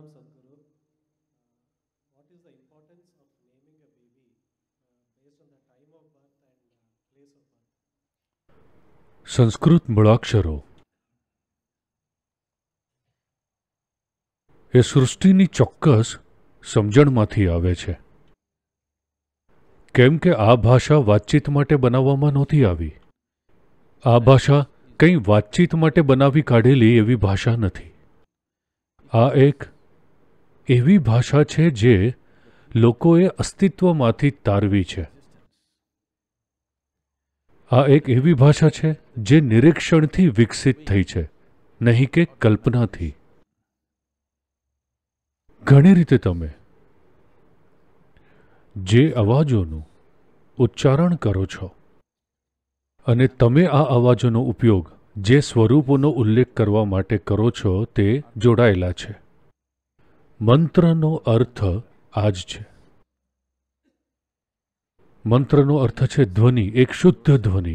Pranam Sadhguru. Uh, what is the importance of naming a baby based on the time of birth and place of birth? Sanskrit મૂળાક્ષરો એ સૃષ્ટિની ચોક્કસ સમજણમાંથી આવે છે કેમ કે આ ભાષા વાતચીત માટે બનાવવામાં નહોતી આવી આ ભાષા કંઈ વાતચીત માટે બનાવી કાઢેલી એવી ભાષા નથી આ એક એવી ભાષા છે જે લોકોએ અસ્તિત્વમાંથી તારવી છે આ એક એવી ભાષા છે જે નિરીક્ષણથી વિકસિત થઈ છે નહીં કે કલ્પનાથી ઘણી રીતે તમે જે અવાજોનું ઉચ્ચારણ કરો છો અને તમે આ અવાજોનો ઉપયોગ જે સ્વરૂપોનો ઉલ્લેખ કરવા માટે કરો છો તે જોડાયેલા છે મંત્રનો અર્થ આજ છે મંત્રનો અર્થ છે ધ્વનિ એક શુદ્ધ ધ્વનિ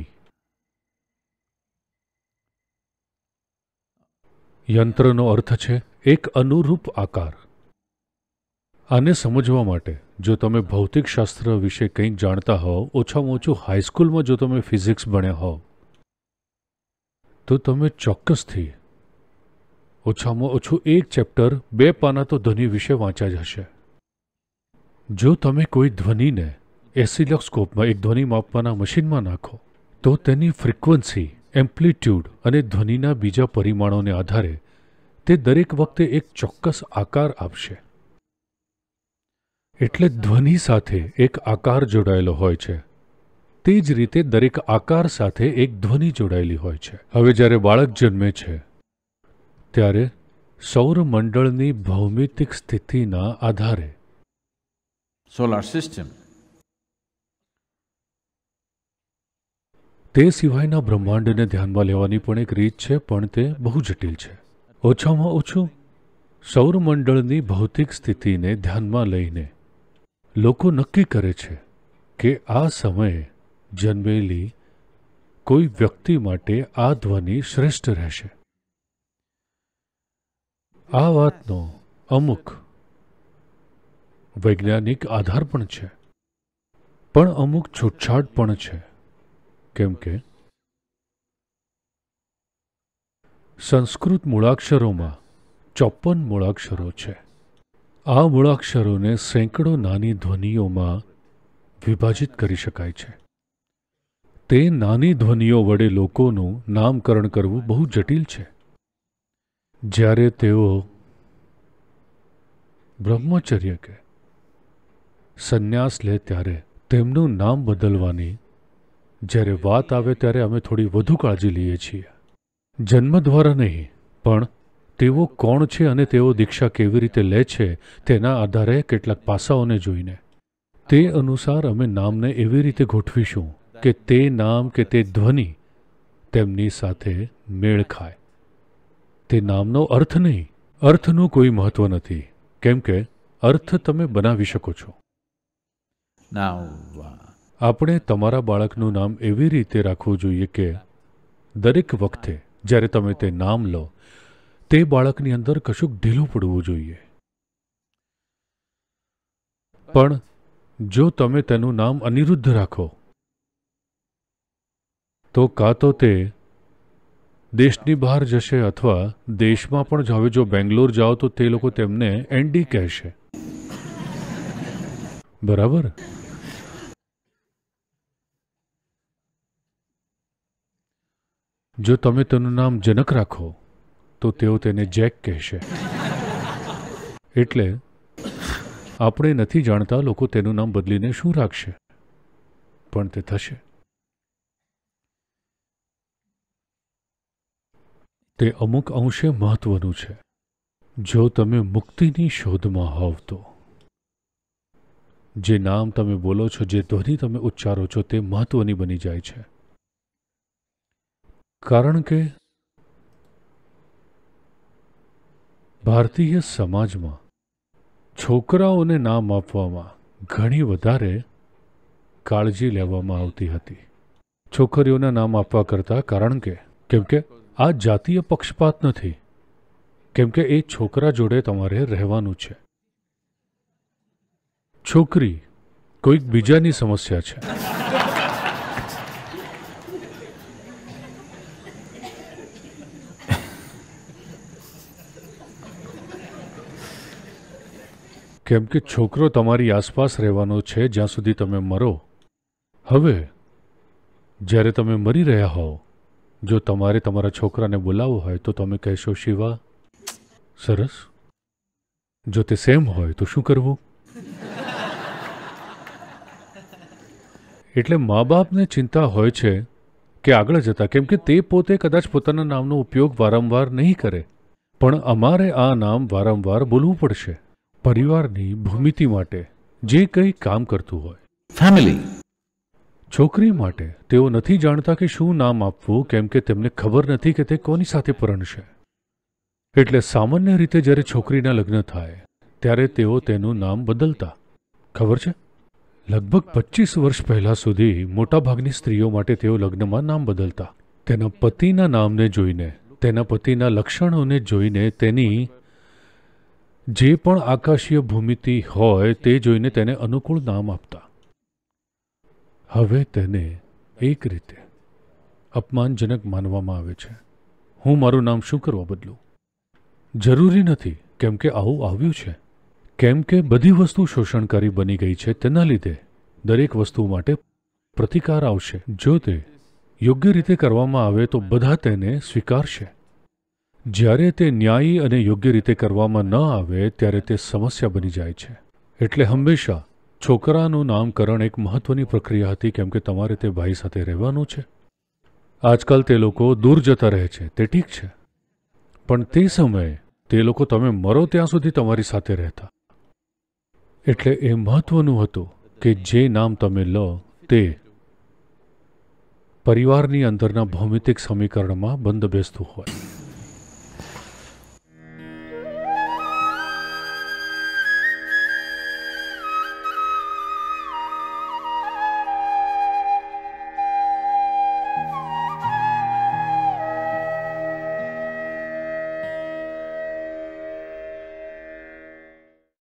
યંત્રનો અર્થ છે એક અનુરૂપ આકાર આને સમજવા માટે જો તમે ભૌતિકશાસ્ત્ર વિશે કંઈક જાણતા હોવ ઓછામાં ઓછું હાઈસ્કૂલમાં જો તમે ફિઝિક્સ ભણ્યા હોવ તો તમે ચોક્કસથી ઓછામાં ઓછું એક ચેપ્ટર બે પાના તો ધ્વનિ વિશે વાંચ્યા જ હશે જો તમે કોઈ ધ્વનિને એસિલોસ્કોપમાં એક ધ્વનિ માપવાના મશીનમાં નાખો તો તેની ફ્રિકવન્સી એમ્પ્લિટ્યૂડ અને ધ્વનિના બીજા પરિમાણોને આધારે તે દરેક વખતે એક ચોક્કસ આકાર આપશે એટલે ધ્વનિ સાથે એક આકાર જોડાયેલો હોય છે તે જ રીતે દરેક આકાર સાથે એક ધ્વનિ જોડાયેલી હોય છે હવે જ્યારે બાળક જન્મે છે ત્યારે સૌરમંડળની ભૌમિતિક સ્થિતિના આધારે સોલાર સિસ્ટમ તે સિવાયના બ્રહ્માંડને ધ્યાનમાં લેવાની પણ એક રીત છે પણ તે બહુ જટિલ છે ઓછામાં ઓછું સૌરમંડળની ભૌતિક સ્થિતિને ધ્યાનમાં લઈને લોકો નક્કી કરે છે કે આ સમયે જન્મેલી કોઈ વ્યક્તિ માટે આ ધ્વનિ શ્રેષ્ઠ રહેશે આ વાતનો અમુક વૈજ્ઞાનિક આધાર પણ છે પણ અમુક છૂટછાટ પણ છે કેમ કે સંસ્કૃત મૂળાક્ષરોમાં ચોપન મૂળાક્ષરો છે આ મૂળાક્ષરોને સેંકડો નાની ધ્વનિઓમાં વિભાજિત કરી શકાય છે તે નાની ધ્વનિઓ વડે લોકોનું નામકરણ કરવું બહુ જટિલ છે જ્યારે તેઓ બ્રહ્મચર્ય કે સંન્યાસ લે ત્યારે તેમનું નામ બદલવાની જ્યારે વાત આવે ત્યારે અમે થોડી વધુ કાળજી લઈએ છીએ જન્મ દ્વારા નહીં પણ તેઓ કોણ છે અને તેઓ દીક્ષા કેવી રીતે લે છે તેના આધારે કેટલાક પાસાઓને જોઈને તે અનુસાર અમે નામને એવી રીતે ગોઠવીશું કે તે નામ કે તે ધ્વનિ તેમની સાથે મેળ ખાય તે નામનો અર્થ નહીં અર્થનું કોઈ મહત્વ નથી કેમ કે અર્થ તમે બનાવી શકો છો આપણે તમારા બાળકનું નામ એવી રીતે રાખવું જોઈએ કે દરેક વખતે જ્યારે તમે તે નામ લો તે બાળકની અંદર કશુંક ઢીલું પડવું જોઈએ પણ જો તમે તેનું નામ અનિરુદ્ધ રાખો તો કાં તો તે દેશની બહાર જશે અથવા દેશમાં પણ હવે જો બેંગ્લોર જાઓ તો તે લોકો તેમને એનડી કહેશે બરાબર જો તમે તેનું નામ જનક રાખો તો તેઓ તેને જેક કહેશે એટલે આપણે નથી જાણતા લોકો તેનું નામ બદલીને શું રાખશે પણ તે થશે તે અમુક અંશે મહત્વનું છે જો તમે મુક્તિની શોધમાં હોવ તો જે નામ તમે બોલો છો જે ધ્વનિ તમે ઉચ્ચારો છો તે મહત્વની બની જાય છે કારણ કે ભારતીય સમાજમાં છોકરાઓને નામ આપવામાં ઘણી વધારે કાળજી લેવામાં આવતી હતી છોકરીઓના નામ આપવા કરતા કારણ કે કેમ કે આ જાતીય પક્ષપાત નથી કેમ કે એ છોકરા જોડે તમારે રહેવાનું છે છોકરી કોઈક બીજાની સમસ્યા છે કેમ કે છોકરો તમારી આસપાસ રહેવાનો છે જ્યાં સુધી તમે મરો હવે જ્યારે તમે મરી રહ્યા હોવ જો તમારે તમારા છોકરાને બોલાવવો હોય તો તમે કહેશો શિવા સરસ જો તે સેમ હોય તો શું કરવું એટલે મા બાપને ચિંતા હોય છે કે આગળ જતાં કેમ કે તે પોતે કદાચ પોતાના નામનો ઉપયોગ વારંવાર નહીં કરે પણ અમારે આ નામ વારંવાર બોલવું પડશે પરિવારની ભૂમિતિ માટે જે કંઈ કામ કરતું હોય ફેમિલી છોકરી માટે તેઓ નથી જાણતા કે શું નામ આપવું કેમ કે તેમને ખબર નથી કે તે કોની સાથે પરણશે એટલે સામાન્ય રીતે જ્યારે છોકરીના લગ્ન થાય ત્યારે તેઓ તેનું નામ બદલતા ખબર છે લગભગ પચીસ વર્ષ પહેલાં સુધી મોટાભાગની સ્ત્રીઓ માટે તેઓ લગ્નમાં નામ બદલતા તેના પતિના નામને જોઈને તેના પતિના લક્ષણોને જોઈને તેની જે પણ આકાશીય ભૂમિતિ હોય તે જોઈને તેને અનુકૂળ નામ આપતા હવે તેને એક રીતે અપમાનજનક માનવામાં આવે છે હું મારું નામ શું કરવા બદલું જરૂરી નથી કેમ કે આવું આવ્યું છે કેમ કે બધી વસ્તુ શોષણકારી બની ગઈ છે તેના લીધે દરેક વસ્તુ માટે પ્રતિકાર આવશે જો તે યોગ્ય રીતે કરવામાં આવે તો બધા તેને સ્વીકારશે જ્યારે તે ન્યાયી અને યોગ્ય રીતે કરવામાં ન આવે ત્યારે તે સમસ્યા બની જાય છે એટલે હંમેશા છોકરાનું નામકરણ એક મહત્ત્વની પ્રક્રિયા હતી કેમ કે તમારે તે ભાઈ સાથે રહેવાનું છે આજકાલ તે લોકો દૂર જતા રહે છે તે ઠીક છે પણ તે સમયે તે લોકો તમે મરો ત્યાં સુધી તમારી સાથે રહેતા એટલે એ મહત્ત્વનું હતું કે જે નામ તમે લો તે પરિવારની અંદરના ભૌમિતિક સમીકરણમાં બંધબેસતું હોય